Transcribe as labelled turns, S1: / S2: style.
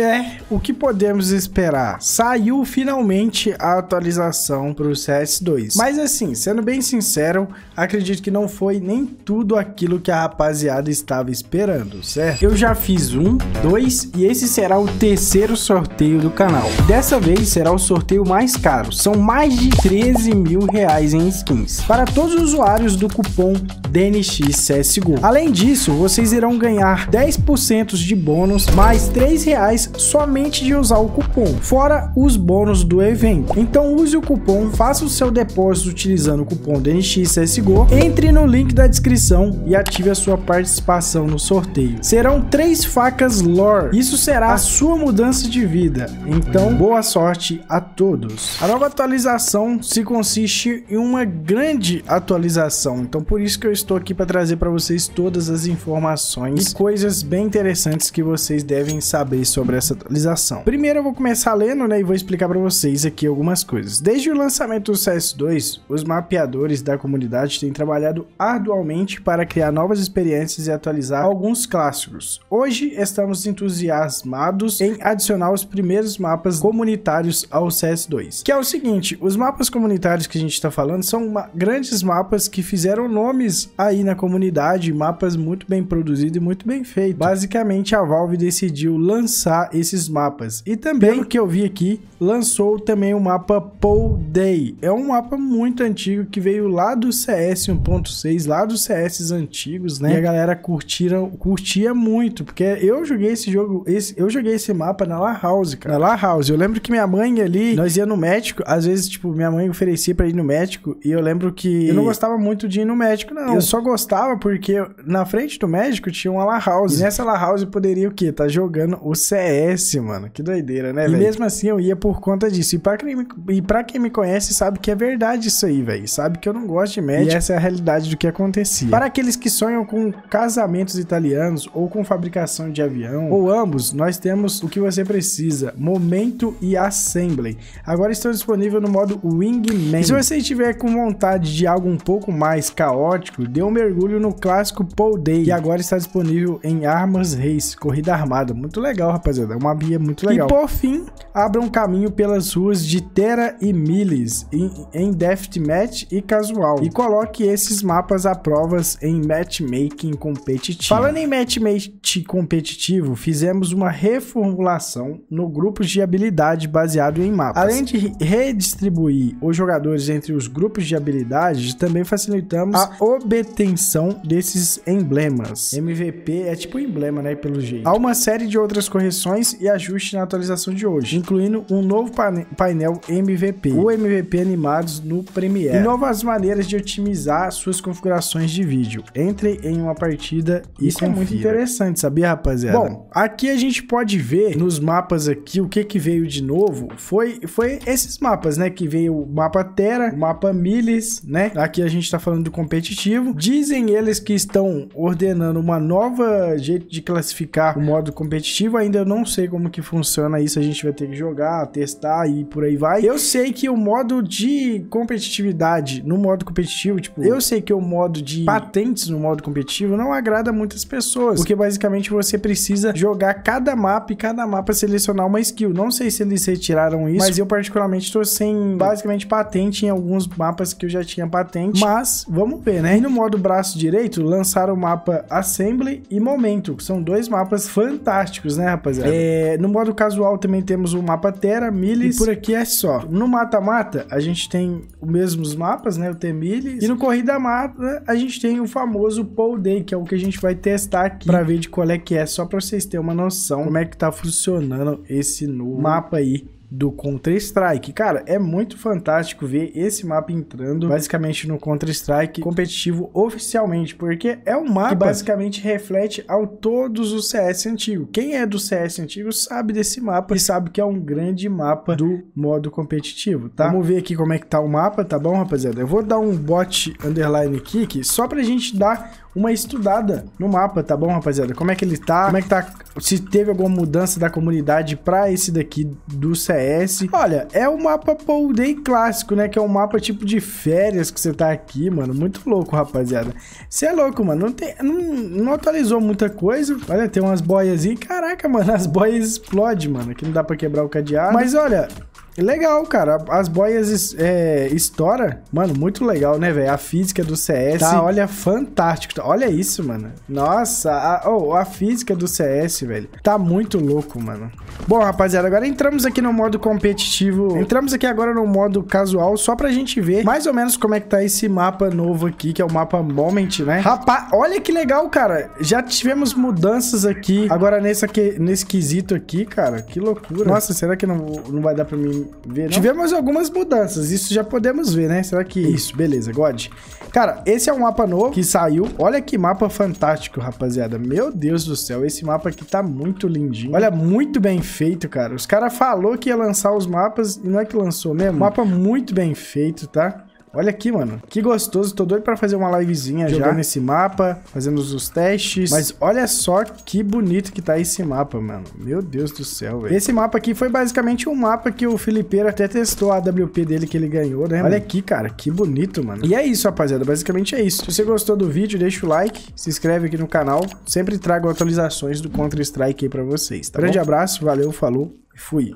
S1: É, o que podemos esperar? Saiu finalmente a atualização para o CS2. Mas assim, sendo bem sincero, acredito que não foi nem tudo aquilo que a rapaziada estava esperando, certo? Eu já fiz um, dois e esse será o terceiro sorteio do canal. Dessa vez será o sorteio mais caro, são mais de 13 mil reais em skins. Para todos os usuários do cupom DNX CSGO. Além disso, vocês irão ganhar 10% de bônus, mais R$ reais somente de usar o cupom, fora os bônus do evento. Então use o cupom, faça o seu depósito utilizando o cupom DNX CSGO, entre no link da descrição e ative a sua participação no sorteio. Serão três facas lore, isso será a sua mudança de vida. Então, boa sorte a todos. A nova atualização se consiste em uma grande atualização, então por isso que eu estou aqui para trazer para vocês todas as informações e coisas bem interessantes que vocês devem saber sobre essa atualização. Primeiro eu vou começar lendo, né, e vou explicar para vocês aqui algumas coisas. Desde o lançamento do CS2, os mapeadores da comunidade têm trabalhado arduamente para criar novas experiências e atualizar alguns clássicos. Hoje estamos entusiasmados em adicionar os primeiros mapas comunitários ao CS2, que é o seguinte, os mapas comunitários que a gente está falando são grandes mapas que fizeram nomes aí na comunidade, mapas muito bem produzidos e muito bem feitos. Basicamente, a Valve decidiu lançar esses mapas. E também, pelo que eu vi aqui, lançou também o mapa Paul Day. É um mapa muito antigo que veio lá do CS 1.6, lá dos CS antigos, né? E a galera curtiram, curtia muito, porque eu joguei esse jogo, esse, eu joguei esse mapa na La House, cara. Na La House. Eu lembro que minha mãe ali, nós ia no médico, às vezes, tipo, minha mãe oferecia pra ir no médico, e eu lembro que eu não gostava muito de ir no médico, não. Eu eu tipo, só gostava porque na frente do médico tinha uma La House. E nessa La House poderia o quê? Tá jogando o CS, mano. Que doideira, né, velho? E mesmo assim eu ia por conta disso. E pra quem me, e pra quem me conhece sabe que é verdade isso aí, velho. Sabe que eu não gosto de médico. E essa é a realidade do que acontecia. Para aqueles que sonham com casamentos italianos ou com fabricação de avião, ou ambos, nós temos o que você precisa: momento e assembly. Agora estão disponíveis no modo Wingman. E se você estiver com vontade de algo um pouco mais caótico, dê um mergulho no clássico Paul Day, que agora está disponível em Armas Race, corrida armada. Muito legal, rapaziada. É uma bia muito legal. E por fim, abra um caminho pelas ruas de Terra e Miles em, em Deathmatch e Casual. E coloque esses mapas a provas em matchmaking competitivo. Falando em matchmaking competitivo, fizemos uma reformulação no grupo de habilidade baseado em mapas. Além de redistribuir os jogadores entre os grupos de habilidade, também facilitamos a obediência retenção desses emblemas. MVP é tipo emblema, né? Pelo jeito. Há uma série de outras correções e ajustes na atualização de hoje, incluindo um novo painel MVP, o MVP animados no Premiere, e novas maneiras de otimizar suas configurações de vídeo. Entre em uma partida e Isso confira. é muito interessante, sabia, rapaziada? Bom, aqui a gente pode ver nos mapas aqui o que que veio de novo. Foi, foi esses mapas, né? Que veio o mapa Terra, o mapa Miles, né? Aqui a gente tá falando do competitivo Dizem eles que estão ordenando uma nova jeito de classificar o modo competitivo. Ainda não sei como que funciona isso. A gente vai ter que jogar, testar e por aí vai. Eu sei que o modo de competitividade no modo competitivo, tipo, eu sei que o modo de patentes no modo competitivo não agrada muitas pessoas, porque basicamente você precisa jogar cada mapa e cada mapa selecionar uma skill. Não sei se eles retiraram isso, mas eu particularmente estou sem basicamente patente em alguns mapas que eu já tinha patente, mas vamos ver, né? E no modo braço direito, lançaram o mapa Assembly e Momento, que são dois mapas fantásticos, né, rapaziada? É. é, no modo casual também temos o mapa Terra, Miles e por aqui é só. No mata-mata, a gente tem os mesmos mapas, né, o t Miles e no Corrida Mata, a gente tem o famoso Pole Day, que é o que a gente vai testar aqui pra ver de qual é que é, só pra vocês terem uma noção como é que tá funcionando esse novo mapa aí do Counter-Strike. Cara, é muito fantástico ver esse mapa entrando basicamente no Counter-Strike competitivo oficialmente, porque é um mapa que basicamente reflete ao todos os CS antigo. Quem é do CS antigo sabe desse mapa e sabe que é um grande mapa do modo competitivo, tá? Vamos ver aqui como é que tá o mapa, tá bom, rapaziada? Eu vou dar um bot underline kick só pra gente dar uma estudada no mapa, tá bom, rapaziada? Como é que ele tá? Como é que tá? Se teve alguma mudança da comunidade pra esse daqui do CS. Olha, é o mapa pool Day clássico, né? Que é um mapa tipo de férias que você tá aqui, mano. Muito louco, rapaziada. Você é louco, mano. Não, tem, não, não atualizou muita coisa. Olha, tem umas boias aí. Caraca, mano, as boias explodem, mano. Aqui não dá pra quebrar o cadeado. Mas olha, Legal, cara. As boias é, estoura. Mano, muito legal, né, velho? A física do CS. Tá, olha, fantástico. Olha isso, mano. Nossa, a, oh, a física do CS, velho. Tá muito louco, mano. Bom, rapaziada, agora entramos aqui no modo competitivo. Entramos aqui agora no modo casual, só pra gente ver mais ou menos como é que tá esse mapa novo aqui, que é o mapa Moment, né? Rapaz, olha que legal, cara. Já tivemos mudanças aqui. Agora nesse, aqui, nesse quesito aqui, cara. Que loucura. Nossa, será que não, não vai dar pra mim ver, Tivemos algumas mudanças, isso já podemos ver, né? Será que... Isso, beleza, God. Cara, esse é um mapa novo que saiu. Olha que mapa fantástico, rapaziada. Meu Deus do céu, esse mapa aqui tá muito lindinho. Olha, muito bem feito, cara. Os caras falou que ia lançar os mapas e não é que lançou mesmo. Hum. Mapa muito bem feito, tá? Olha aqui, mano. Que gostoso. Tô doido pra fazer uma livezinha Jogando já nesse mapa, fazendo os testes. Mas olha só que bonito que tá esse mapa, mano. Meu Deus do céu, velho. Esse mapa aqui foi basicamente um mapa que o Felipeiro até testou a AWP dele que ele ganhou, né? Olha mano? aqui, cara. Que bonito, mano. E é isso, rapaziada. Basicamente é isso. Se você gostou do vídeo, deixa o like, se inscreve aqui no canal. Sempre trago atualizações do Counter-Strike aí pra vocês, tá Grande bom? abraço, valeu, falou e fui.